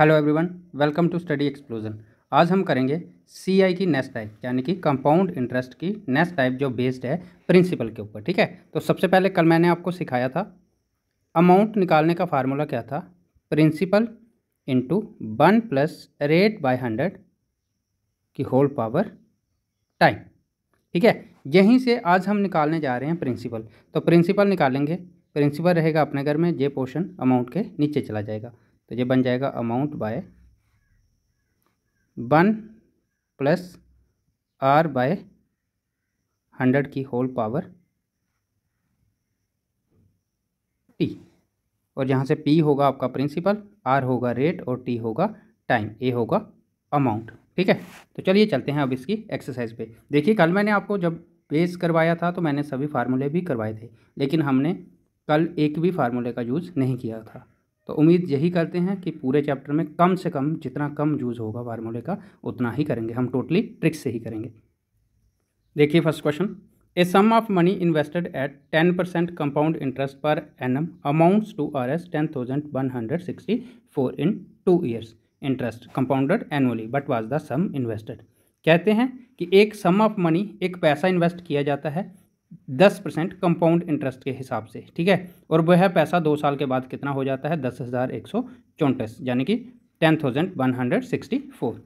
hello everyone welcome to study explosion आज हम करेंगे सीआई की नेक्स्ट टाइप यानी कि कंपाउंड इंटरेस्ट की नेक्स्ट टाइप जो बेस्ड है प्रिंसिपल के ऊपर ठीक है तो सबसे पहले कल मैंने आपको सिखाया था अमाउंट निकालने का फार्मूला क्या था principal into one plus rate by hundred की होल पावर टाइम ठीक है यहीं से आज हम निकालने जा रहे हैं प्रिंसिपल तो प्रिंसिपल निकालेंगे प्रिंसिपल रहेगा अपने घर में ये पोर्शन अमाउंट के नीचे चला जाएगा तो ये बन जाएगा amount by one plus R by hundred की होल पावर टी और यहाँ से पी होगा आपका प्रिंसिपल आर होगा रेट और टी होगा टाइम ए होगा अमाउंट ठीक है तो चलिए चलते हैं अब इसकी एक्सरसाइज पे देखिए कल मैंने आपको जब बेस करवाया था तो मैंने सभी फार्मूले भी करवाए थे लेकिन हमने कल एक भी फार्मूले का यूज़ नहीं किया था तो उम्मीद यही करते हैं कि पूरे चैप्टर में कम से कम जितना कम यूज़ होगा फार्मूले का उतना ही करेंगे हम टोटली ट्रिक्स से ही करेंगे देखिए first question a sum of money invested at ten percent compound interest per annum amounts to R S ten thousand one hundred sixty four in two years interest compounded annually what was the sum invested कहते हैं कि एक सम of money एक पैसा invest किया जाता है दस परसेंट कंपाउंड इंटरेस्ट के हिसाब से ठीक है और वह पैसा दो साल के बाद कितना हो जाता है दस हज़ार एक सौ चौंतीस यानी कि ten thousand one hundred sixty four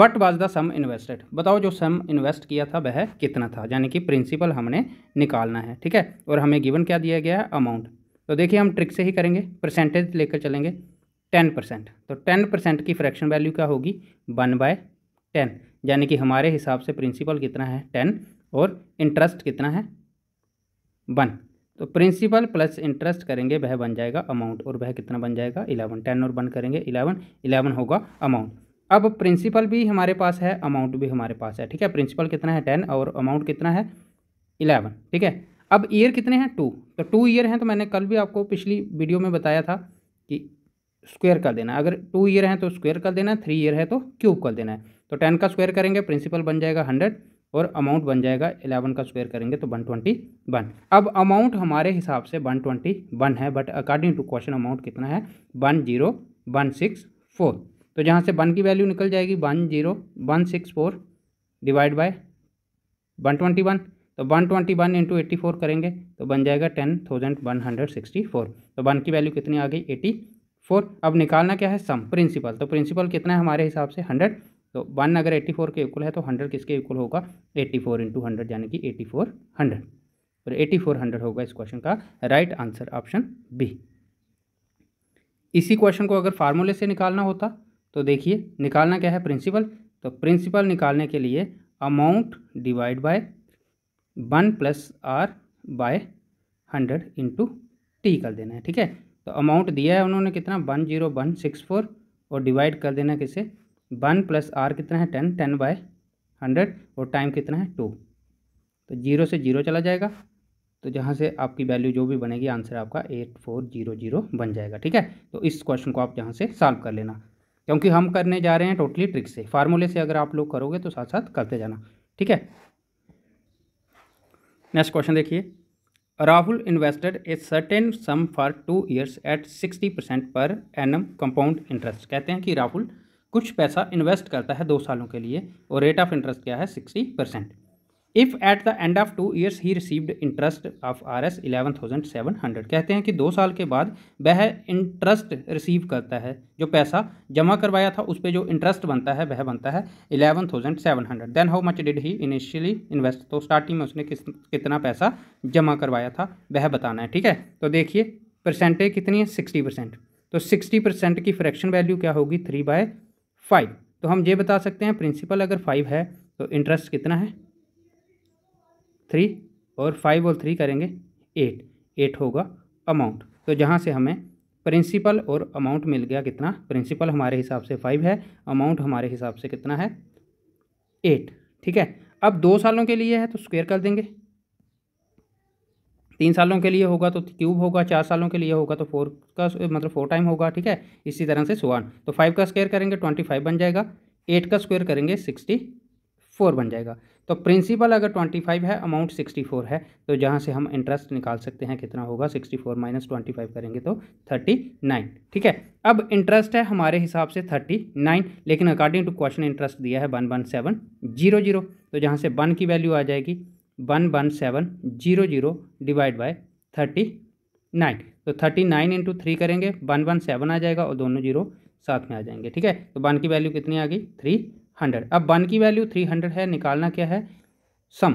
what was the sum invested बताओ जो सम इन्वेस्ट किया था वह कितना था यानी कि प्रिंसिपल हमने निकालना है ठीक है और हमें गिवन क्या दिया गया है अमाउंट तो देखिए हम ट्रिक से ही करेंगे परसेंटेज लेकर चलेंगे टेन परसेंट तो टेन परसेंट की फ्रैक्शन वैल्यू क्या होगी वन बाय टेन यानी कि हमारे हिसाब से प्रिंसिपल कितना है टेन और इंटरेस्ट कितना है वन तो प्रिंसिपल प्लस इंटरेस्ट करेंगे वह बन जाएगा अमाउंट और वह कितना बन जाएगा इलेवन टेन और वन करेंगे इलेवन इलेवन होगा अमाउंट अब प्रिंसिपल भी हमारे पास है अमाउंट भी हमारे पास है ठीक है प्रिंसिपल कितना है टेन और अमाउंट कितना है इलेवन ठीक है अब ईयर कितने हैं टू तो टू ईयर हैं तो मैंने कल भी आपको पिछली वीडियो में बताया था कि स्क्वेयर कर देना अगर टू ईयर है तो स्क्वेयर कर देना थ्री ईयर है तो क्यूब कर देना है तो टेन का स्क्वेयर करेंगे प्रिंसिपल बन जाएगा हंड्रेड और अमाउंट बन जाएगा एलेवन का स्क्वायर करेंगे तो वन ट्वेंटी वन अब अमाउंट हमारे हिसाब से वन ट्वेंटी वन है but according to question amount कितना है one zero one six four तो जहाँ से वन की वैल्यू निकल जाएगी one zero one six four divide by one twenty one तो one twenty one into eighty four करेंगे तो बन जाएगा ten thousand one hundred sixty four तो वन की वैल्यू कितनी आ गई एटी फोर अब निकालना क्या है सम प्रिंसिपल तो प्रिंसिपल कितना है हमारे हिसाब से हंड्रेड तो वन अगर एट्टी फोर के इक्वल है तो हंड्रेड किसके इक्वल होगा एट्टी फोर इंटू हंड्रेड यानी कि एट्टी फोर हंड्रेड और तो एट्टी फोर हंड्रेड होगा इस क्वेश्चन का राइट आंसर ऑप्शन बी इसी क्वेश्चन को अगर फार्मूले से निकालना होता तो देखिए निकालना क्या है प्रिंसिपल तो प्रिंसिपल निकालने के लिए amount divide by one plus R by hundred into T कर देना है ठीक है तो अमाउंट दिया है उन्होंने कितना one zero one six four और डिवाइड कर देना किसे वन प्लस आर कितना है टेन टेन बाय हंड्रेड और टाइम कितना है टू तो जीरो से जीरो चला जाएगा तो जहाँ से आपकी वैल्यू जो भी बनेगी आंसर आपका एट फोर जीरो जीरो बन जाएगा ठीक है तो इस क्वेश्चन को आप जहाँ से सॉल्व कर लेना क्योंकि हम करने जा रहे हैं टोटली ट्रिक से फार्मूले से अगर आप लोग करोगे तो साथ साथ करते जाना ठीक है नेक्स्ट क्वेश्चन देखिए Rahul invested a certain sum for two years at sixty percent per annum compound interest कहते हैं कि राहुल कुछ पैसा इन्वेस्ट करता है दो सालों के लिए और रेट ऑफ इंटरेस्ट क्या है sixty percent if at the end of two years he received interest of R S eleven thousand seven hundred कहते हैं कि दो साल के बाद वह इंटरेस्ट रिसीव करता है जो पैसा जमा करवाया था उस पर जो इंटरेस्ट बनता है वह बनता है eleven thousand seven hundred then how much did he initially invest तो स्टार्टिंग में उसने किस कितना पैसा जमा करवाया था वह बताना है ठीक है तो देखिए परसेंटेज कितनी है सिक्सटी परसेंट तो सिक्सटी परसेंट की फ्रैक्शन वैल्यू क्या होगी थ्री बाय फाइव तो हम ये बता सकते हैं प्रिंसिपल अगर फाइव है तो इंटरेस्ट कितना है थ्री और फाइव और थ्री करेंगे एट एट होगा अमाउंट तो जहाँ से हमें प्रिंसिपल और अमाउंट मिल गया कितना प्रिंसिपल हमारे हिसाब से फाइव है अमाउंट हमारे हिसाब से कितना है एट ठीक है अब दो सालों के लिए है तो स्क्वेयर कर देंगे तीन सालों के लिए होगा तो क्यूब होगा चार सालों के लिए होगा तो फोर का मतलब फोर टाइम होगा ठीक है इसी तरह से सुवान तो फाइव का स्क्वेयर करेंगे ट्वेंटी फाइव बन जाएगा एट का स्क्वेयर करेंगे सिक्सटी फोर बन जाएगा तो प्रिंसिपल अगर ट्वेंटी फाइव है अमाउंट सिक्सटी फोर है तो जहाँ से हम इंटरेस्ट निकाल सकते हैं कितना होगा sixty four minus twenty five करेंगे तो थर्टी नाइन ठीक है अब इंटरेस्ट है हमारे हिसाब से थर्टी नाइन लेकिन अकॉर्डिंग टू क्वेश्चन इंटरेस्ट दिया है one one seven zero zero तो जहाँ से वन की वैल्यू आ जाएगी one one seven zero zero divide by thirty nine तो थर्टी नाइन इंटू थ्री करेंगे वन वन सेवन आ जाएगा और दोनों जीरो साथ में आ जाएंगे ठीक है तो वन की वैल्यू कितनी आ गई थ्री हंड्रेड अब वन की वैल्यू थ्री हंड्रेड है निकालना क्या है सम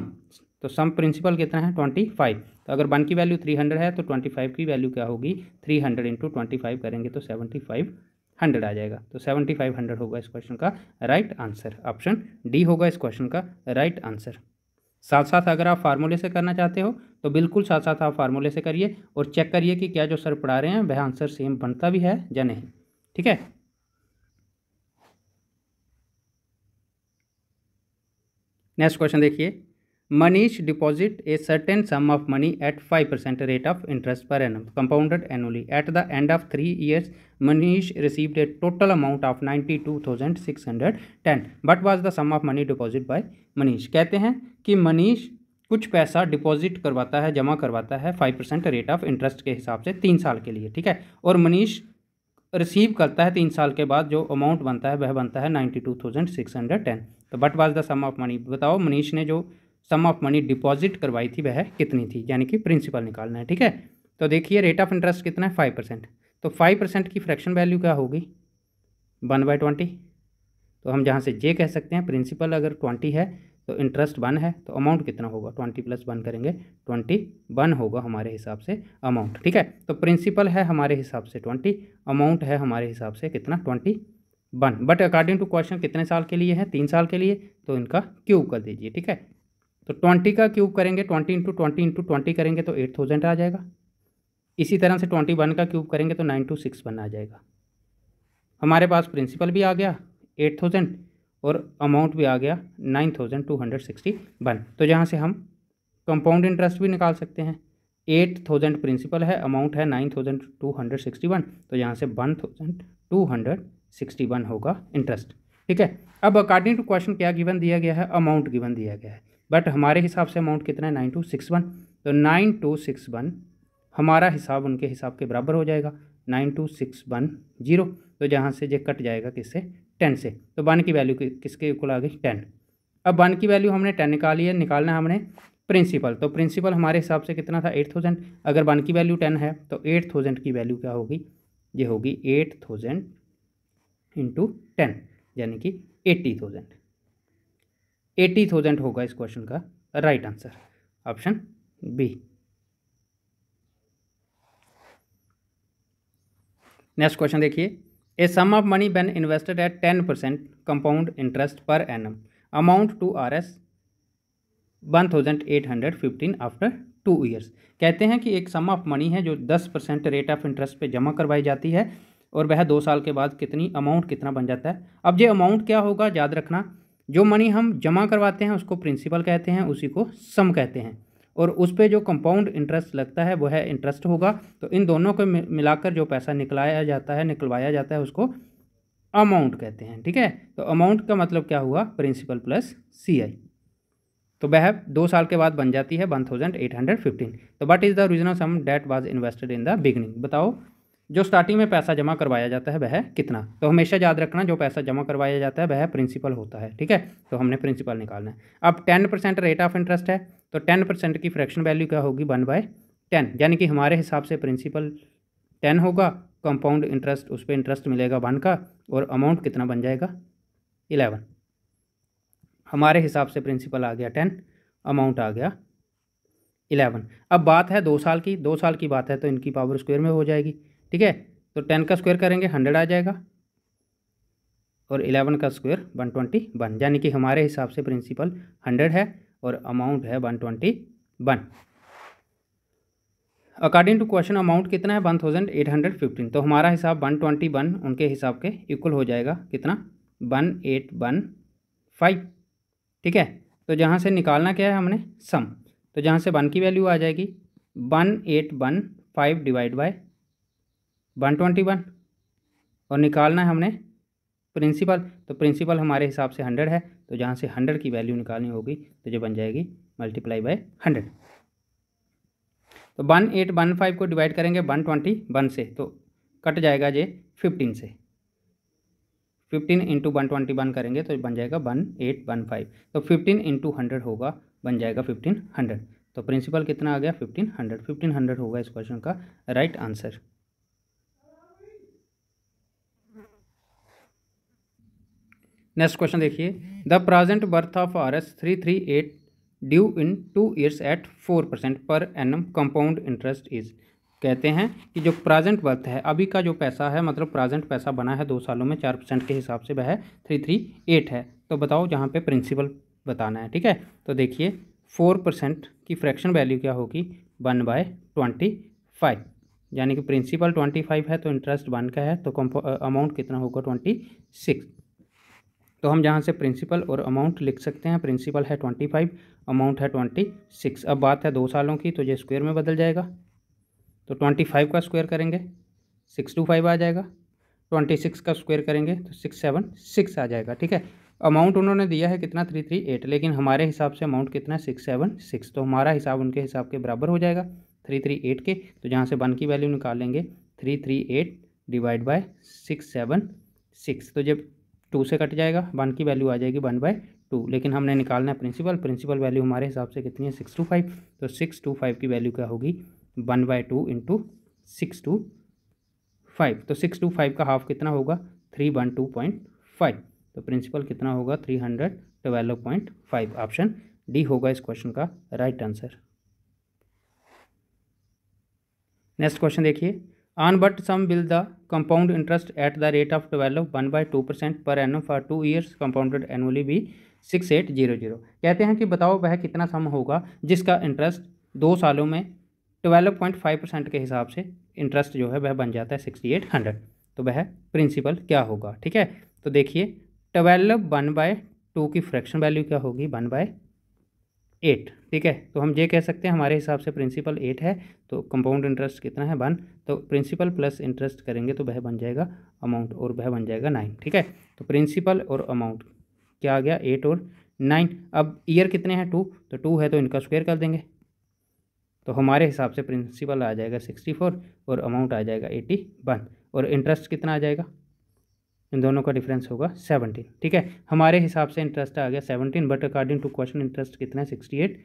तो सम प्रिंसिपल कितना है ट्वेंटी फाइव तो अगर वन की वैल्यू थ्री हंड्रेड है तो ट्वेंटी फाइव की वैल्यू क्या होगी three hundred into twenty five करेंगे तो सेवेंटी फाइव हंड्रेड आ जाएगा तो सेवेंटी फाइव हंड्रेड होगा इस क्वेश्चन का राइट आंसर ऑप्शन डी होगा इस क्वेश्चन का राइट आंसर साथ साथ अगर आप फार्मूले से करना चाहते हो तो बिल्कुल साथ साथ आप फार्मूले से करिए और चेक करिए कि क्या जो सर पढ़ा रहे हैं वह आंसर सेम बनता भी है या नहीं ठीक है नेक्स्ट क्वेश्चन देखिए Manish deposit a certain sum of money at five percent rate of interest per annum compounded annually at the end of three years Manish received a total amount of ninety two thousand six hundred ten but was the sum of money deposit by Manish कहते हैं कि मनीष कुछ पैसा deposit करवाता है जमा करवाता है five percent rate of interest के हिसाब से तीन साल के लिए ठीक है और मनीष रिसीव करता है तीन साल के बाद जो अमाउंट बनता है वह बनता है ninety two thousand six hundred ten तो but was the sum of money बताओ मनीष ने जो सम ऑफ मनी डिपॉजिट करवाई थी वह कितनी थी यानी कि प्रिंसिपल निकालना है ठीक है तो देखिए रेट ऑफ इंटरेस्ट कितना है फाइव परसेंट तो फाइव परसेंट की फ्रैक्शन वैल्यू क्या होगी वन बाई ट्वेंटी तो हम जहाँ से जे कह सकते हैं प्रिंसिपल अगर ट्वेंटी है तो इंटरेस्ट वन है तो अमाउंट कितना होगा ट्वेंटी प्लस वन करेंगे ट्वेंटी वन होगा हमारे हिसाब से अमाउंट ठीक है तो प्रिंसिपल है हमारे हिसाब से ट्वेंटी अमाउंट है हमारे हिसाब से कितना twenty one but according to question कितने साल के लिए है तीन साल के लिए तो इनका क्यूब कर दीजिए ठीक है तो ट्वेंटी का क्यूब करेंगे twenty into twenty into twenty करेंगे तो एट थाउजेंड आ जाएगा इसी तरह से ट्वेंटी वन का क्यूब करेंगे तो नाइन टू सिक्स वन आ जाएगा हमारे पास प्रिंसिपल भी आ गया एट थाउजेंड और अमाउंट भी आ गया nine thousand two hundred sixty one तो यहाँ से हम कंपाउंड इंटरेस्ट भी निकाल सकते हैं एट थाउजेंड प्रिंसिपल है अमाउंट है nine thousand two hundred sixty one तो यहाँ से one thousand two hundred sixty one होगा इंटरेस्ट ठीक है अब अकॉर्डिंग टू क्वेश्चन क्या गिवन दिया गया है अमाउंट गिवन दिया गया है बट हमारे हिसाब से अमाउंट कितना है नाइन टू सिक्स वन तो नाइन टू सिक्स वन हमारा हिसाब उनके हिसाब के बराबर हो जाएगा nine two six one zero तो जहाँ से जे कट जाएगा किससे टेन से तो वन की वैल्यू किसके इक्वल आ गई टेन अब वन की वैल्यू हमने टेन निकाली है निकालना है हमने प्रिंसिपल तो प्रिंसिपल हमारे हिसाब से कितना था एट थाउजेंड अगर वन की वैल्यू टेन है तो एट थाउजेंड की वैल्यू क्या होगी ये होगी एट थाउजेंड इंटू टेन यानी कि एट्टी थाउजेंड एटी थाउजेंड होगा इस क्वेश्चन का right answer option B next question देखिए a sum of money been invested at ten percent compound interest per annum amount to R S one thousand eight hundred fifteen after two years कहते हैं कि एक सम of money है जो दस percent rate of interest पे जमा करवाई जाती है और वह दो साल के बाद कितनी अमाउंट कितना बन जाता है अब ये अमाउंट क्या होगा याद रखना जो मनी हम जमा करवाते हैं उसको प्रिंसिपल कहते हैं उसी को सम कहते हैं और उस पर जो कंपाउंड इंटरेस्ट लगता है वह है इंटरेस्ट होगा तो इन दोनों को मिलाकर जो पैसा निकलाया जाता है निकलवाया जाता है उसको अमाउंट कहते हैं ठीक है तो अमाउंट का मतलब क्या हुआ प्रिंसिपल प्लस सी आई तो वह दो साल के बाद बन जाती है one thousand eight hundred fifteen तो what is the original sum that was invested in the beginning बताओ जो स्टार्टिंग में पैसा जमा करवाया जाता है वह कितना तो हमेशा याद रखना जो पैसा जमा करवाया जाता है वह प्रिंसिपल होता है ठीक है तो हमने प्रिंसिपल निकालना है अब ten percent rate of interest है तो टेन परसेंट की फ्रैक्शन वैल्यू क्या होगी वन बाय टेन यानी कि हमारे हिसाब से प्रिंसिपल टेन होगा कंपाउंड इंटरेस्ट उस पर इंटरेस्ट मिलेगा वन का और अमाउंट कितना बन जाएगा इलेवन हमारे हिसाब से प्रिंसिपल आ गया टेन अमाउंट आ गया इलेवन अब बात है दो साल की दो साल की बात है तो इनकी पावर स्क्वेयर में हो जाएगी ठीक है तो टेन का स्क्वायर करेंगे हंड्रेड आ जाएगा और इलेवन का स्क्वायर वन ट्वेंटी वन यानी कि हमारे हिसाब से प्रिंसिपल हंड्रेड है और अमाउंट है one twenty one according to question amount कितना है one thousand eight hundred fifteen तो हमारा हिसाब वन ट्वेंटी वन उनके हिसाब के इक्वल हो जाएगा कितना वन एट वन फाइव ठीक है तो जहाँ से निकालना क्या है हमने सम तो जहाँ से वन की वैल्यू आ जाएगी one eight one five divide by one twenty one और निकालना है हमने प्रिंसिपल तो प्रिंसिपल हमारे हिसाब से हंड्रेड है तो जहाँ से हंड्रेड की वैल्यू निकालनी होगी तो जो बन जाएगी मल्टीप्लाई बाय हंड्रेड तो वन एट वन फाइव को डिवाइड करेंगे वन ट्वेंटी वन से तो कट जाएगा ये फिफ्टीन से fifteen into one twenty one करेंगे तो बन जाएगा वन एट वन फाइव तो फिफ्टीन इंटू हंड्रेड होगा बन जाएगा फिफ्टीन हंड्रेड तो प्रिंसिपल कितना आ गया फिफ्टीन हंड्रेड फिफ्टीन हंड्रेड होगा इस क्वेश्चन का right right answer next question देखिए the present worth of R S three three eight due in two years at four percent per annum compound interest is कहते हैं कि जो present birth है अभी का जो पैसा है मतलब प्रेजेंट पैसा बना है दो सालों में चार परसेंट के हिसाब से वह थ्री थ्री एट है तो बताओ जहाँ पे प्रिंसिपल बताना है ठीक है तो देखिए फोर परसेंट की फ्रैक्शन वैल्यू क्या होगी वन बाय ट्वेंटी फाइव यानी कि प्रिंसिपल ट्वेंटी फाइव है तो इंटरेस्ट वन का है तो अमाउंट कितना होगा ट्वेंटी सिक्स तो हम जहाँ से प्रिंसिपल और अमाउंट लिख सकते हैं प्रिंसिपल है ट्वेंटी फाइव अमाउंट है ट्वेंटी सिक्स अब बात है दो सालों की तो ये स्क्वायर में बदल जाएगा तो ट्वेंटी फाइव का स्क्वायर करेंगे सिक्स टू फाइव आ जाएगा ट्वेंटी सिक्स का स्क्वायर करेंगे तो सिक्स सेवन सिक्स आ जाएगा ठीक है अमाउंट उन्होंने दिया है कितना थ्री थ्री एट लेकिन हमारे हिसाब से अमाउंट कितना है सिक्स सेवन सिक्स तो हमारा हिसाब उनके हिसाब के बराबर हो जाएगा थ्री थ्री एट के तो जहाँ से वन की वैल्यू निकालेंगे three three eight divide by six seven six तो जब टू से कट जाएगा वन की वैल्यू आ जाएगी वन बाय टू लेकिन हमने निकालना है प्रिंसिपल प्रिंसिपल वैल्यू हमारे हिसाब से कितनी है सिक्स टू फाइव तो सिक्स टू फाइव की वैल्यू क्या होगी one by two into six two five तो सिक्स टू फाइव का हाफ कितना होगा three one two point five तो प्रिंसिपल कितना होगा three hundred twelve point five option D होगा इस क्वेश्चन का राइट आंसर नेक्स्ट क्वेश्चन देखिए on but sum will the compound interest at the rate of twelve one by two percent per annum for two years compounded annually भी six eight zero zero कहते हैं कि बताओ वह कितना सम होगा जिसका इंटरेस्ट दो सालों में ट्वेल्व पॉइंट फाइव परसेंट के हिसाब से इंटरेस्ट जो है वह बन जाता है सिक्सटी एट हंड्रेड तो वह प्रिंसिपल क्या होगा ठीक है तो देखिए ट्वेल्व वन बाय टू की फ्रैक्शन वैल्यू क्या होगी वन बाय एट ठीक है तो हम ये कह सकते हैं हमारे हिसाब से प्रिंसिपल एट है तो कंपाउंड इंटरेस्ट कितना है वन तो प्रिंसिपल प्लस इंटरेस्ट करेंगे तो वह बन जाएगा अमाउंट और वह बन जाएगा नाइन ठीक है तो प्रिंसिपल और अमाउंट क्या आ गया एट और नाइन अब ईयर कितने हैं टू तो टू है तो इनका स्क्वेयर कर देंगे तो हमारे हिसाब से प्रिंसिपल आ जाएगा सिक्सटी फोर और अमाउंट आ जाएगा एटी वन और इंटरेस्ट कितना आ जाएगा इन दोनों का डिफरेंस होगा सेवनटीन ठीक है हमारे हिसाब से इंटरेस्ट आ गया seventeen but according to question interest कितना है सिक्सटी एट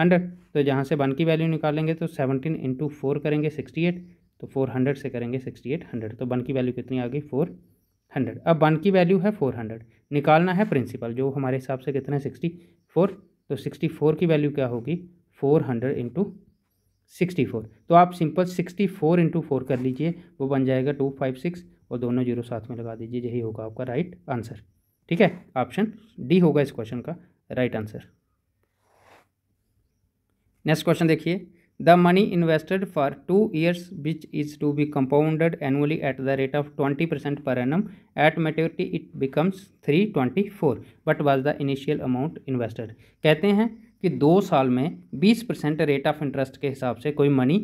हंड्रेड तो जहाँ से वन की वैल्यू निकालेंगे तो सेवनटीन इंटू फोर करेंगे सिक्सटी एट तो फोर हंड्रेड से करेंगे सिक्सटी एट हंड्रेड तो वन की वैल्यू कितनी आ गई फोर हंड्रेड अब वन की वैल्यू है फोर हंड्रेड निकालना है प्रिंसिपल जो हमारे हिसाब से कितना है सिक्सटी फोर तो सिक्सटी फोर की वैल्यू क्या होगी four hundred into sixty four तो आप simple sixty four into four कर लीजिए वो बन जाएगा टू फाइव सिक्स और दोनों जीरो साथ में लगा दीजिए यही होगा आपका राइट आंसर ठीक है ऑप्शन डी होगा इस क्वेश्चन का राइट आंसर नेक्स्ट क्वेश्चन देखिए the money invested for two years which is to be compounded annually at the rate of twenty percent per annum at maturity it becomes three twenty four but was the initial amount invested कहते हैं कि दो साल में बीस percent rate of interest के हिसाब से कोई मनी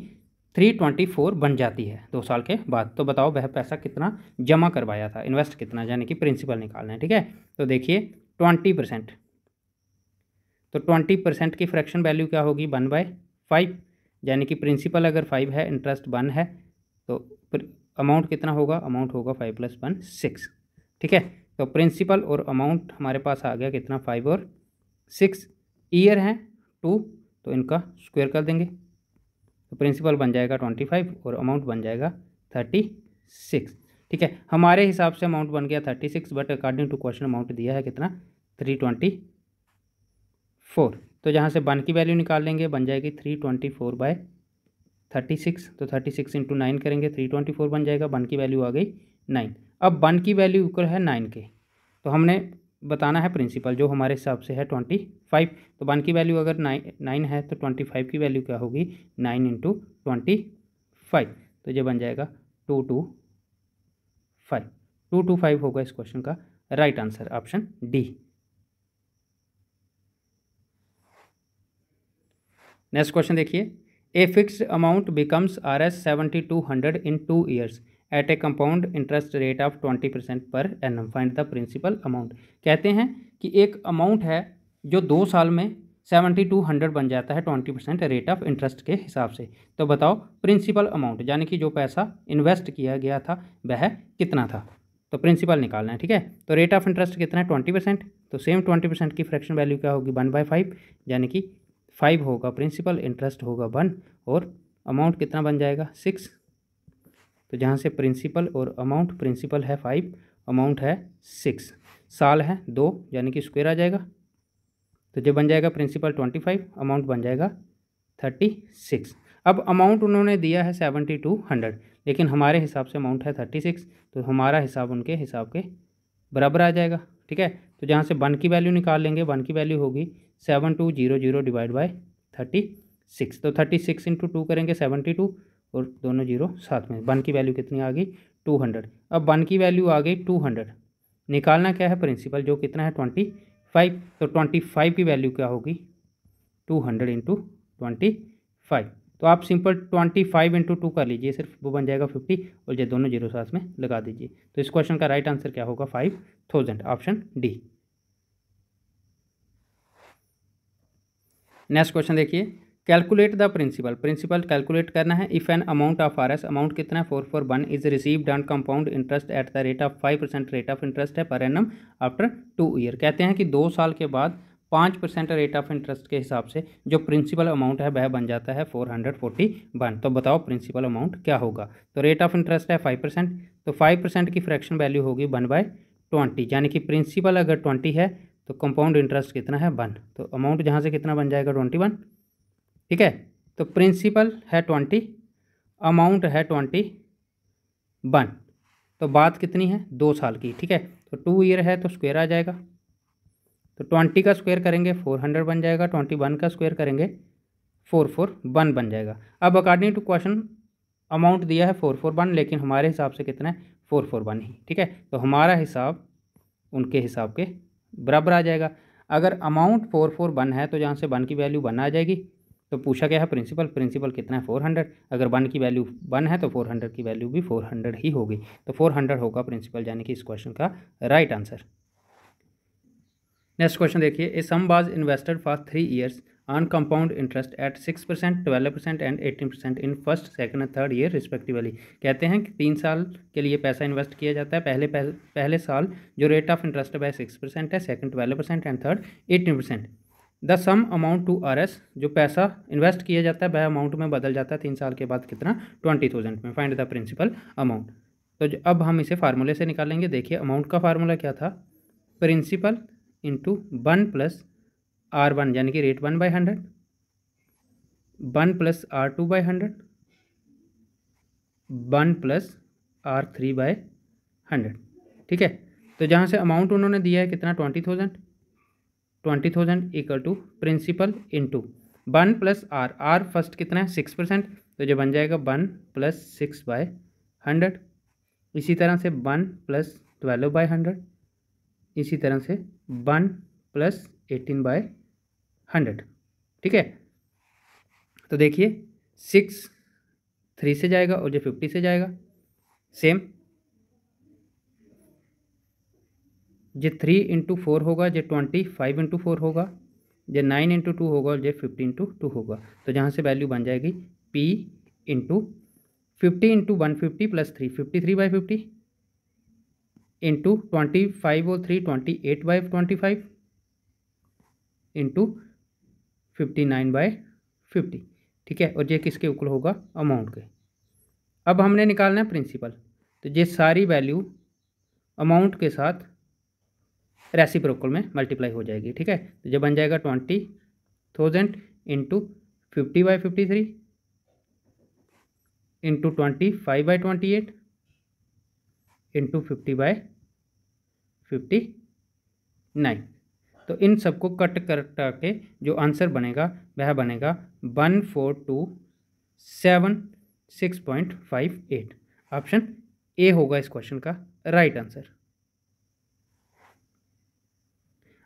थ्री ट्वेंटी फोर बन जाती है दो साल के बाद तो बताओ वह पैसा कितना जमा करवाया था इन्वेस्ट कितना यानी कि प्रिंसिपल निकालना है ठीक है तो देखिए ट्वेंटी परसेंट तो ट्वेंटी परसेंट की फ्रैक्शन वैल्यू क्या होगी वन बाय फाइव यानी कि प्रिंसिपल अगर फाइव है इंटरेस्ट वन है तो अमाउंट कितना होगा अमाउंट होगा फाइव प्लस वन सिक्स ठीक है तो प्रिंसिपल और अमाउंट हमारे पास आ गया कितना फाइव और सिक्स ईयर हैं टू तो इनका स्क्वेयर कर देंगे तो प्रिंसिपल बन जाएगा ट्वेंटी फाइव और अमाउंट बन जाएगा थर्टी सिक्स ठीक है हमारे हिसाब से अमाउंट बन गया thirty six but according to question amount दिया है कितना थ्री ट्वेंटी फोर तो जहाँ से बन की वैल्यू निकाल लेंगे बन जाएगी three twenty four by thirty six तो थर्टी सिक्स इंटू नाइन करेंगे थ्री ट्वेंटी फोर बन जाएगा बन की वैल्यू आ गई नाइन अब बन की वैल्यू इक्वल है नाइन के तो हमने बताना है प्रिंसिपल जो हमारे हिसाब से है ट्वेंटी फाइव तो वन की वैल्यू अगर नाइन नाइन है तो ट्वेंटी फाइव की वैल्यू क्या होगी नाइन इंटू ट्वेंटी फाइव तो ये बन जाएगा two two five two two five होगा इस क्वेश्चन का right answer option D next question देखिए a fixed amount becomes R S seventy two hundred in two years at a compound interest rate of twenty percent per annum find the principal amount कहते हैं कि एक amount है जो दो साल में सेवेंटी टू हंड्रेड बन जाता है twenty percent rate of interest के हिसाब से तो बताओ प्रिंसिपल अमाउंट यानी कि जो पैसा इन्वेस्ट किया गया था वह कितना था तो प्रिंसिपल निकालना है ठीक है तो रेट ऑफ इंटरेस्ट कितना है ट्वेंटी परसेंट तो सेम ट्वेंटी परसेंट की फ्रैक्शन वैल्यू क्या होगी वन बाई फाइव यानी कि फाइव होगा प्रिंसिपल इंटरेस्ट होगा वन और अमाउंट कितना बन जाएगा सिक्स तो जहाँ से प्रिंसिपल और अमाउंट प्रिंसिपल है फाइव अमाउंट है सिक्स साल है दो यानी कि स्क्वेयर आ जाएगा तो जब बन जाएगा प्रिंसिपल ट्वेंटी फाइव अमाउंट बन जाएगा थर्टी सिक्स अब अमाउंट उन्होंने दिया है सेवेंटी टू हंड्रेड लेकिन हमारे हिसाब से अमाउंट है थर्टी सिक्स तो हमारा हिसाब उनके हिसाब के बराबर आ जाएगा ठीक है तो जहाँ से वन की वैल्यू निकाल लेंगे वन की वैल्यू होगी seven two zero zero divide by thirty six तो थर्टी सिक्स इंटू टू करेंगे सेवेंटी टू और दोनों जीरो साथ में वन की वैल्यू कितनी आ गई टू हंड्रेड अब वन की वैल्यू आ गई टू हंड्रेड निकालना क्या है प्रिंसिपल जो कितना है ट्वेंटी फाइव तो ट्वेंटी फाइव की वैल्यू क्या होगी two hundred into twenty five तो आप simple twenty five into two कर लीजिए सिर्फ वो बन जाएगा फिफ्टी और ये दोनों जीरो साथ में लगा दीजिए तो इस क्वेश्चन का राइट आंसर क्या होगा five thousand option D next question देखिए calculate the principal principal calculate करना है if an amount of R S amount कितना है four four one is received on compound interest at the rate of five percent rate of interest है per annum after two year कहते हैं कि दो साल के बाद पाँच परसेंट रेट ऑफ इंटरेस्ट के हिसाब से जो प्रिंसिपल अमाउंट है वह बन जाता है फोर हंड्रेड फोर्टी वन तो बताओ प्रिंसिपल अमाउंट क्या होगा तो रेट ऑफ इंटरेस्ट है फाइव परसेंट तो फाइव परसेंट की फ्रैक्शन वैल्यू होगी वन बाय ट्वेंटी यानी कि प्रिंसिपल अगर ट्वेंटी है तो कंपाउंड इंटरेस्ट कितना है वन तो अमाउंट जहाँ से कितना बन जाएगा ट्वेंटी वन ठीक है तो प्रिंसिपल है ट्वेंटी अमाउंट है ट्वेंटी वन तो बात कितनी है दो साल की ठीक है तो टू ईयर है तो स्क्वायर आ जाएगा तो ट्वेंटी का स्क्वायर करेंगे फोर हंड्रेड बन जाएगा ट्वेंटी वन का स्क्वायर करेंगे फोर फोर वन बन जाएगा अब अकॉर्डिंग टू क्वेश्चन अमाउंट दिया है फोर फोर वन लेकिन हमारे हिसाब से कितना है फोर फोर वन ही ठीक है तो हमारा हिसाब उनके हिसाब के बराबर आ जाएगा अगर अमाउंट फोर फोर वन है तो यहाँ से वन की वैल्यू वन आ जाएगी तो पूछा गया है प्रिंसिपल प्रिंसिपल कितना है फोर हंड्रेड अगर वन की वैल्यू वन है तो फोर हंड्रेड की वैल्यू भी फोर हंड्रेड ही होगी तो फोर हंड्रेड होगा प्रिंसिपल यानी कि इस क्वेश्चन का राइट आंसर नेक्स्ट क्वेश्चन देखिए a sum was invested for three years on compound interest at six percent twelve percent and eighteen percent in first second and third year respectively कहते हैं कि तीन साल के लिए पैसा इन्वेस्ट किया जाता है पहले पहले, पहले साल जो रेट ऑफ इंटरेस्ट है वह सिक्स परसेंट है second twelve percent and third eighteen percent the sum amount to R S जो पैसा इन्वेस्ट किया जाता है वह अमाउंट में बदल जाता है तीन साल के बाद कितना ट्वेंटी थाउजेंड में फाइंड द प्रिंसिपल अमाउंट तो अब हम इसे फार्मूले से निकालेंगे देखिए अमाउंट का फार्मूला क्या था principal into one plus R one यानी कि rate one by hundred one plus R two by hundred one plus R three by hundred ठीक है तो जहाँ से अमाउंट उन्होंने दिया है कितना twenty thousand twenty thousand equal to principal to one plus R R first कितना है सिक्स परसेंट तो जो बन जाएगा one plus six by hundred इसी तरह से one plus twelve by hundred इसी तरह से one plus eighteen by hundred ठीक है तो देखिए सिक्स थ्री से जाएगा और जो फिफ्टी से जाएगा सेम जे थ्री इंटू फोर होगा जे ट्वेंटी फाइव इंटू फोर होगा जे नाइन इंटू टू होगा और जे फिफ्टी इंटू टू होगा तो जहाँ से वैल्यू बन जाएगी P into fifty into one fifty plus three fifty three by fifty into twenty five और three twenty eight by twenty five into fifty nine by fifty ठीक है और ये किसके इक्वल होगा अमाउंट के अब हमने निकालना है प्रिंसिपल तो ये सारी वैल्यू अमाउंट के साथ रेसिप्रोकल में मल्टीप्लाई हो जाएगी ठीक है तो जब बन जाएगा twenty thousand into fifty by fifty three into twenty five by twenty eight into fifty by fifty nine तो इन सबको कट कर के जो आंसर बनेगा वह बनेगा one four two seven six point five eight option A होगा इस क्वेश्चन का राइट right आंसर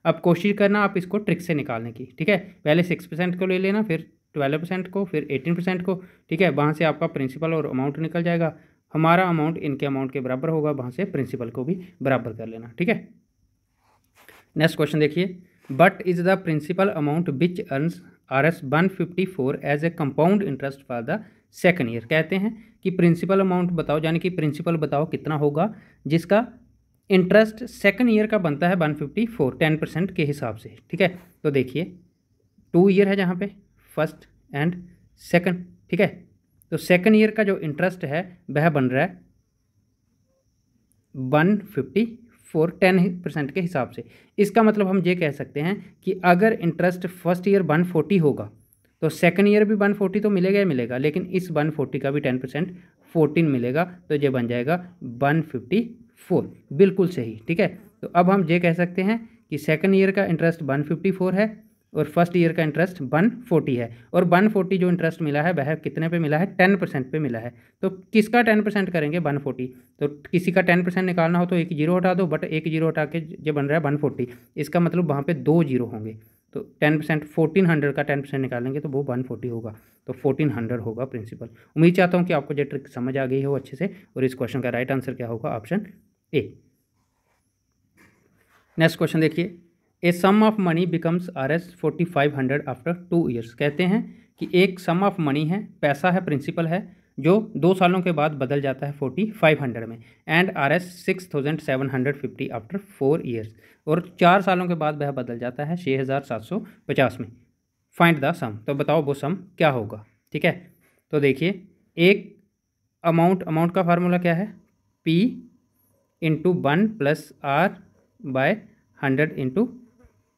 अब कोशिश करना आप इसको ट्रिक से निकालने की ठीक है पहले सिक्स परसेंट को ले लेना फिर ट्वेल्व परसेंट को फिर एटीन परसेंट को ठीक है वहाँ से आपका प्रिंसिपल और अमाउंट निकल जाएगा हमारा अमाउंट इनके अमाउंट के बराबर होगा वहाँ से प्रिंसिपल को भी बराबर कर लेना ठीक है नेक्स्ट क्वेश्चन देखिए what is the principal amount which earns R S one fifty four as a compound interest for the second year कहते हैं कि प्रिंसिपल अमाउंट बताओ यानी कि प्रिंसिपल बताओ कितना होगा जिसका इंटरेस्ट सेकंड ईयर का बनता है one fifty four ten percent के हिसाब से ठीक है तो देखिए टू ईयर है जहाँ पे फर्स्ट एंड सेकंड ठीक है तो सेकंड ईयर का जो इंटरेस्ट है वह बन रहा है one fifty four ten percent के हिसाब से इसका मतलब हम ये कह सकते हैं कि अगर interest first year one forty होगा तो सेकंड ईयर भी वन फोर्टी तो मिलेगा ही मिलेगा लेकिन इस वन फोर्टी का भी टेन परसेंट फोर्टीन मिलेगा तो ये बन जाएगा वन फिफ्टी फोर बिल्कुल सही ठीक है तो अब हम ये कह सकते हैं कि सेकेंड ईयर का इंटरेस्ट वन फिफ्टी फोर है और फर्स्ट ईयर का इंटरेस्ट वन फोर्टी है और वन फोर्टी जो इंटरेस्ट मिला है वह कितने पे मिला है टेन परसेंट पे मिला है तो किसका टेन परसेंट करेंगे वन फोर्टी तो किसी का टेन परसेंट निकालना हो तो एक जीरो हटा दो बट एक जीरो हटा के जो बन रहा है वन फोर्टी इसका मतलब वहाँ पे दो जीरो होंगे तो टेन परसेंट फोर्टीन हंड्रेड का टेन परसेंट निकालेंगे तो वो वन फोर्टी होगा तो फोर्टीन हंड्रेड होगा प्रिंसिपल उम्मीद चाहता हूँ कि आपको ये ट्रिक समझ आ गई हो अच्छे से और इस क्वेश्चन का राइट आंसर क्या होगा ऑप्शन ए नेक्स्ट क्वेश्चन देखिए a sum of money becomes R S forty five hundred after two years कहते हैं कि एक सम ऑफ मनी है पैसा है प्रिंसिपल है जो दो सालों के बाद बदल जाता है फोर्टी फाइव हंड्रेड में and R S six thousand seven hundred fifty after four years और चार सालों के बाद वह बदल जाता है छः हज़ार सात सौ पचास में फाइंड द सम तो बताओ वो सम क्या होगा ठीक है तो देखिए एक अमाउंट अमाउंट का फार्मूला क्या है P into one plus R by hundred into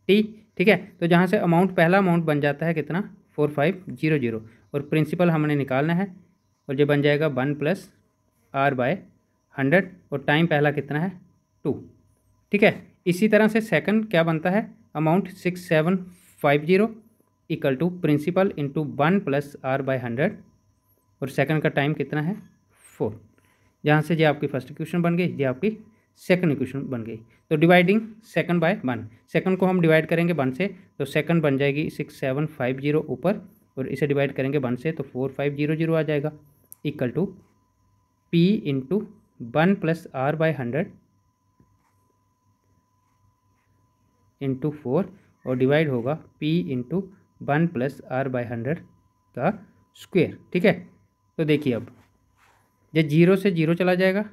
T ठीक है तो जहाँ से अमाउंट पहला अमाउंट बन जाता है कितना फोर फाइव जीरो जीरो और प्रिंसिपल हमने निकालना है और ये बन जाएगा one plus R by hundred और टाइम पहला कितना है टू ठीक है इसी तरह से सेकंड क्या बनता है amount six seven five zero equal to principal into one plus R by hundred और सेकंड का टाइम कितना है फोर जहाँ से ये आपकी फर्स्ट इक्वेशन बन गई ये आपकी सेकंड इक्वेशन बन गई तो dividing second by one second को हम डिवाइड करेंगे वन से तो सेकंड बन जाएगी सिक्स सेवन फाइव जीरो ऊपर और इसे डिवाइड करेंगे वन से तो फोर फाइव जीरो जीरो आ जाएगा equal to P into one plus R by hundred into four और डिवाइड होगा P into one plus R by hundred का स्क्वेयर ठीक है तो देखिए अब ये जीरो से जीरो चला जाएगा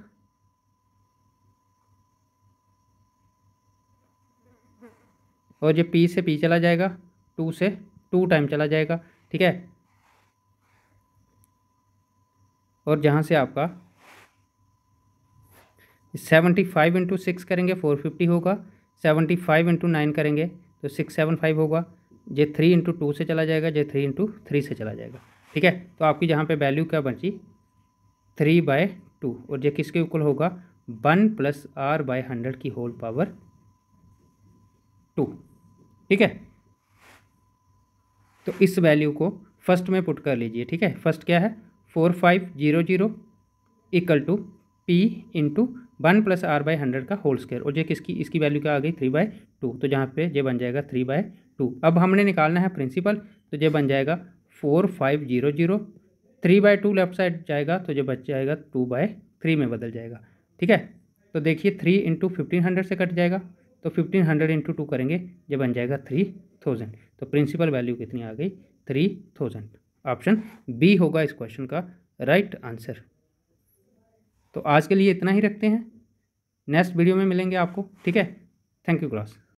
और ये पी से पी चला जाएगा टू से टू टाइम चला जाएगा ठीक है और जहाँ से आपका सेवेंटी फाइव इंटू सिक्स करेंगे फोर फिफ्टी होगा सेवेंटी फाइव इंटू नाइन करेंगे तो सिक्स सेवन फाइव होगा जे थ्री इंटू टू से चला जाएगा जे थ्री इंटू थ्री से चला जाएगा ठीक है तो आपकी जहाँ पे वैल्यू क्या बची थ्री बाय टू और ये किसके इक्वल होगा one plus R by hundred की होल पावर टू ठीक है तो इस वैल्यू को फर्स्ट में पुट कर लीजिए ठीक है फर्स्ट क्या है four five zero zero equal to P into one plus R by hundred का होल स्क्वायर और जो किसकी इसकी वैल्यू क्या आ गई थ्री बाय टू तो जहाँ पे ये बन जाएगा थ्री बाय टू अब हमने निकालना है प्रिंसिपल तो ये बन जाएगा four five zero zero three by two left side जाएगा तो जो बच जाएगा टू बाय थ्री में बदल जाएगा ठीक है तो देखिए थ्री इंटू फिफ्टीन हंड्रेड से कट जाएगा तो फिफ्टीन हंड्रेड इंटू टू करेंगे जब बन जाएगा थ्री थाउजेंड तो प्रिंसिपल वैल्यू कितनी आ गई थ्री थाउजेंड ऑप्शन बी होगा इस क्वेश्चन का राइट right आंसर तो आज के लिए इतना ही रखते हैं नेक्स्ट वीडियो में मिलेंगे आपको ठीक है थैंक यू क्लास